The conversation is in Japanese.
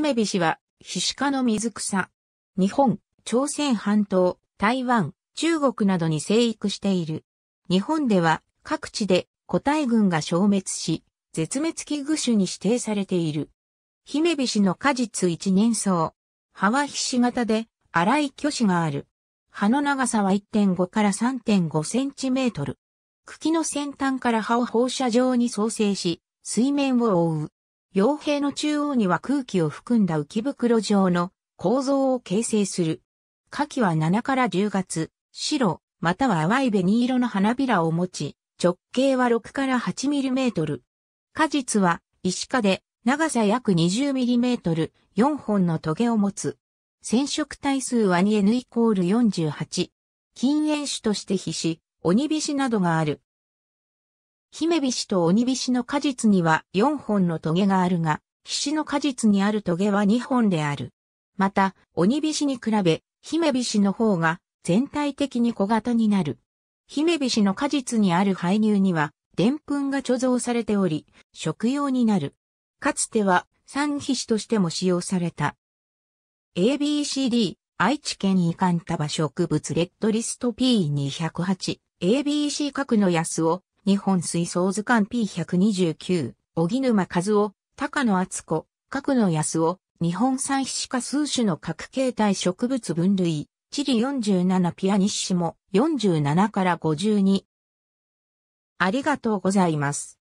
姫菱は、ヒシ科の水草。日本、朝鮮半島、台湾、中国などに生育している。日本では、各地で個体群が消滅し、絶滅危惧種に指定されている。姫菱の果実一年草。葉はひし形で、粗い巨子がある。葉の長さは1.5から3.5センチメートル。茎の先端から葉を放射状に創生し、水面を覆う。傭兵の中央には空気を含んだ浮き袋状の構造を形成する。夏季は7から10月、白、または淡い紅色の花びらを持ち、直径は6から8ミリメートル。果実は、石化で、長さ約20ミリメートル、4本の棘を持つ。染色体数は 2N イコール48。禁煙種として皮脂、鬼皮脂などがある。姫菱と鬼菱の果実には4本の棘があるが、菱の果実にある棘は2本である。また、鬼菱に比べ、姫菱の方が全体的に小型になる。姫菱の果実にある排乳には、でんぷんが貯蔵されており、食用になる。かつては、産皮としても使用された。ABCD、愛知県遺憾多場植物レッドリスト P208、ABC 核の安を日本水槽図鑑 P129、荻沼和夫、高野厚子、角野康夫、日本産皮脂化数種の各形態植物分類、地理47ピアニッシモ47から52。ありがとうございます。